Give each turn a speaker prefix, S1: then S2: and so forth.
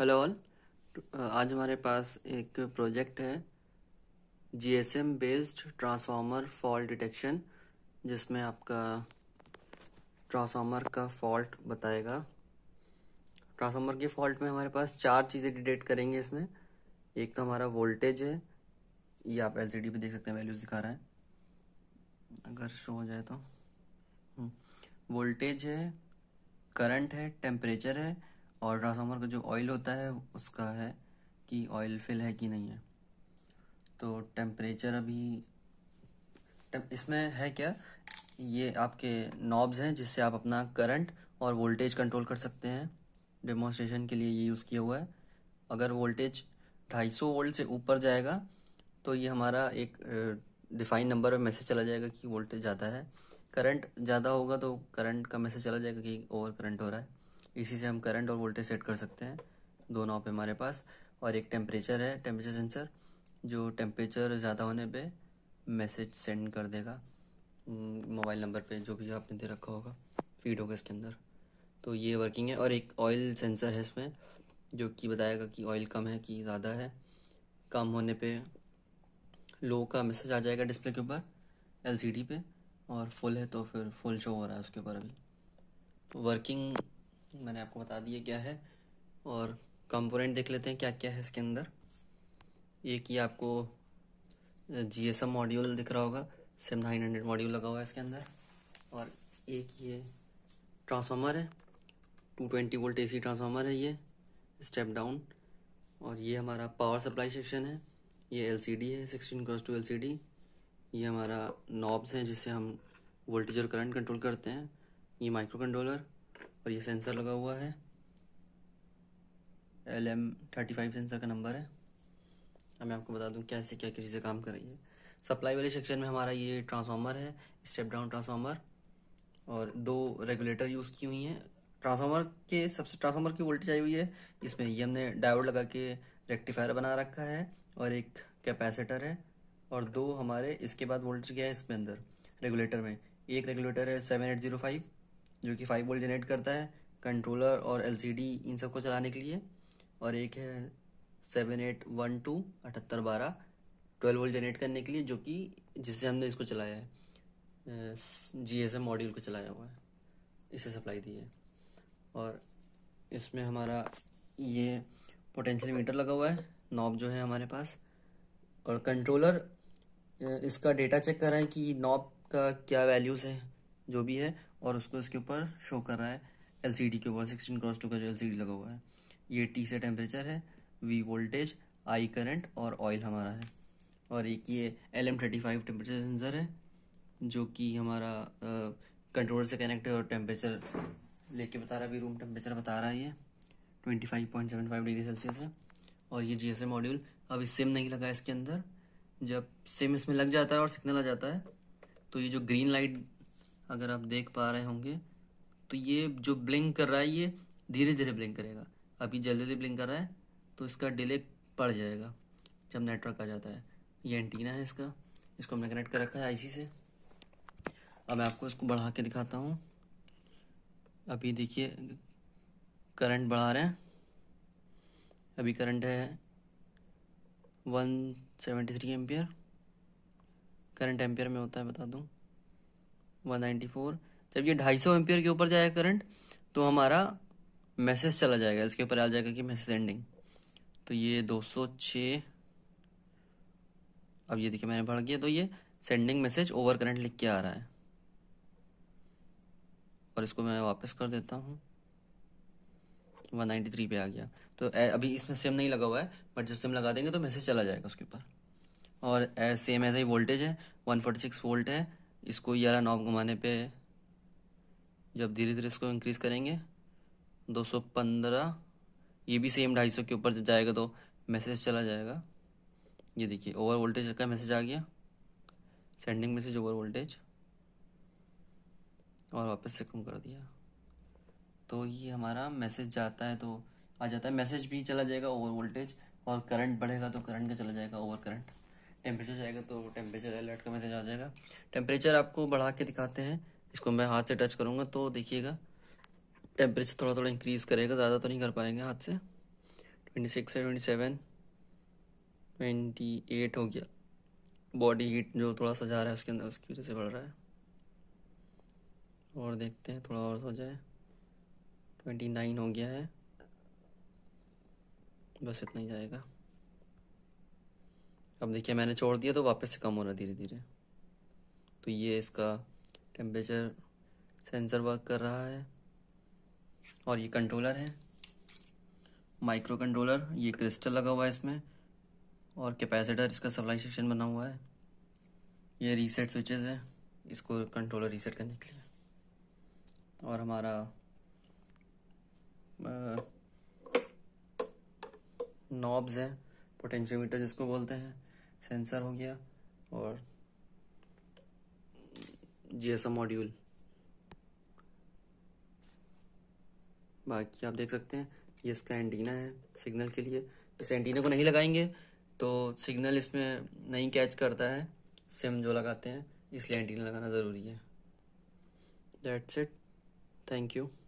S1: Hello all uh, आज हमारे पास एक प्रोजेक्ट है GSM based transformer fault detection जिसमें आपका ट्रांसफार्मर का फॉल्ट बताएगा ट्रांसफार्मर के फॉल्ट में हमारे पास चार चीज़ें डिटेक्ट करेंगे इसमें एक तो हमारा वोल्टेज है ये आप एलसीडी पे देख सकते हैं वैल्यूज दिखा रहा है अगर शो हो जाए तो वोल्टेज हम्म। है करंट है टेम्परेचर है और ट्रांसफार्मर का जो ऑयल होता है उसका है कि ऑयल फिल है कि नहीं है तो टेम्परेचर अभी इसमें है क्या ये आपके नॉब्स हैं जिससे आप अपना करंट और वोल्टेज कंट्रोल कर सकते हैं डेमोस्ट्रेशन के लिए ये यूज़ किया हुआ है अगर वोल्टेज 250 वोल्ट से ऊपर जाएगा तो ये हमारा एक डिफाइन नंबर पर मैसेज चला जाएगा कि वोल्टेज ज़्यादा है करंट ज़्यादा होगा तो करंट का मैसेज चला जाएगा कि ओवर करंट हो रहा है इसी से हम करंट और वोल्टेज सेट कर सकते हैं दोनों पे हमारे पास और एक टेम्परेचर है टेम्परेचर सेंसर जो टेम्परेचर ज़्यादा होने पे मैसेज सेंड कर देगा मोबाइल हम्म, नंबर पे जो भी आपने दे रखा होगा फीड होगा इसके अंदर तो ये वर्किंग है और एक ऑयल सेंसर है इसमें जो कि बताएगा कि ऑयल कम है कि ज़्यादा है कम होने पे लो का मैसेज आ जाएगा डिस्प्ले के ऊपर एलसीडी पे और फुल है तो फिर फुल शो हो रहा है उसके ऊपर अभी वर्किंग तो मैंने आपको बता दिया क्या है और कंपोनेंट देख लेते हैं क्या क्या है इसके अंदर एक ये आपको जी एस एम मॉड्यूल दिख रहा होगा सेम नाइन हंड्रेड मॉड्यूल लगा हुआ है इसके अंदर और एक ये ट्रांसफार्मर है two twenty volt A C transformer है ये स्टेप डाउन और ये हमारा पावर सप्लाई सेक्शन है ये एल सी डी है sixteen cross two L C D ये हमारा नॉब्स हैं जिससे हम वोल्टेज और करंट कंट्रोल करते हैं ये माइक्रो कंट्रोलर और ये सेंसर लगा हुआ है L M thirty five sensor का नंबर है अब मैं आपको बता दूं कैसे क्या किसी से काम कर रही है सप्लाई वाले सेक्शन में हमारा ये ट्रांसफार्मर है स्टेप डाउन ट्रांसफार्मर और दो रेगुलेटर यूज़ की हुई हैं ट्रांसफार्मर के सबसे ट्रांसफार्मर की वोल्टेज आई हुई है इसमें ये हमने डायोड लगा के रेक्टिफायर बना रखा है और एक कैपेसिटर है और दो हमारे इसके बाद वोल्टेज गया है इसमें अंदर रेगुलेटर में एक रेगुलेटर है सेवन एट जीरो फाइव जो कि फाइव वोल्ट जनरेट करता है कंट्रोलर और एलसीडी इन सबको चलाने के लिए और एक है सेवन एट वन टू अठहत्तर बारह ट्वेल्व वोल्ट जनरेट करने के लिए जो कि जिससे हमने इसको चलाया है जी एस एम मॉड्यूल को चलाया हुआ है इसे सप्लाई दी है और इसमें हमारा ये पोटेंशियल मीटर लगा हुआ है नॉब जो है हमारे पास और कंट्रोलर इसका डेटा चेक कर रहा है कि नॉब का क्या वैल्यूज़ है जो भी है और उसको इसके ऊपर शो कर रहा है एलसीडी के ऊपर सिक्सटीन क्रॉस टू का जो एलसीडी लगा हुआ है ये टी से टेम्परेचर है वी वोल्टेज आई करंट और ऑयल हमारा है और एक ये L M thirty five temperature sensor है जो कि हमारा कंट्रोल से कनेक्ट है और टेम्परेचर लेके बता रहा है अभी रूम टेम्परेचर बता रहा है ये twenty five point seven five degree Celsius है और ये जी एस ए मॉड्यूल अभी सिम नहीं लगा इसके अंदर जब सिम इसमें लग जाता है और सिग्नल आ जाता है तो ये जो ग्रीन लाइट अगर आप देख पा रहे होंगे तो ये जो ब्लिंक कर रहा है ये धीरे धीरे ब्लिंक करेगा अभी जल्दी जल्दी ब्लिंक कर रहा है तो इसका डिले पड़ जाएगा जब नेटवर्क आ जाता है ये एंटीना है इसका इसको हमने कनेक्ट कर रखा है आईसी से अब मैं आपको इसको बढ़ा के दिखाता हूँ अभी देखिए करंट बढ़ा रहे हैं अभी करंट है one seventy three ampere current ampere में होता है बता दूँ 194 जब ये 250 सौ एम्पियर के ऊपर जाएगा करंट तो हमारा मैसेज चला जाएगा इसके ऊपर आ जाएगा कि मैसेज एंडिंग तो ये 206 अब ये देखिए मैंने पढ़ गया तो ये सेंडिंग मैसेज ओवर करंट लिख के आ रहा है और इसको मैं वापस कर देता हूँ 193 पे आ गया तो अभी इसमें सिम नहीं लगा हुआ है बट जब सिम लगा देंगे तो मैसेज चला जाएगा उसके ऊपर और सेम ऐसा ही वोल्टेज है 146 वोल्ट है इसको ग्यारह नॉब घुमाने पे जब धीरे धीरे इसको इंक्रीज़ करेंगे 215 ये भी सेम 250 के ऊपर जब जाएगा तो मैसेज चला जाएगा ये देखिए ओवर वोल्टेज का मैसेज आ गया सेंडिंग मैसेज ओवर वोल्टेज और वापस से कम कर दिया तो ये हमारा मैसेज जाता है तो आ जाता है मैसेज भी चला जाएगा ओवर वोल्टेज और करंट बढ़ेगा तो करंट का चला जाएगा ओवर करंट टेम्परेचर जाएगा तो टेम्परेचर अलर्ट का मैसेज आ जाएगा टेम्परेचर आपको बढ़ा के दिखाते हैं इसको मैं हाथ से टच करूँगा तो देखिएगा टेम्परेचर थोड़ा थोड़ा इंक्रीज़ करेगा ज़्यादा तो नहीं कर पाएंगे हाथ से ट्वेंटी सिक्स है ट्वेंटी सेवन ट्वेंटी एट हो गया बॉडी हीट जो थोड़ा सा जा रहा है उसके अंदर उसकी वजह से बढ़ रहा है और देखते हैं थोड़ा और हो जाए ट्वेंटी नाइन हो गया है बस इतना ही जाएगा अब देखिए मैंने छोड़ दिया तो वापस से कम हो रहा धीरे धीरे तो ये इसका टेम्परेचर सेंसर वर्क कर रहा है और ये कंट्रोलर है माइक्रो कंट्रोलर ये क्रिस्टल लगा हुआ है इसमें और कैपेसिटर इसका सप्लाई सेक्शन बना हुआ है ये रीसेट स्विचेस है इसको कंट्रोलर रीसेट करने के लिए और हमारा नॉब्स हैं पोटेंशियोमीटर जिसको बोलते हैं सेंसर हो गया और जीएसएम मॉड्यूल बाकी आप देख सकते हैं ये इसका एंटीना है सिग्नल के लिए इस एंटीना को नहीं लगाएंगे तो सिग्नल इसमें नहीं कैच करता है सिम जो लगाते हैं इसलिए एंटीना लगाना ज़रूरी है दैट्स इट थैंक यू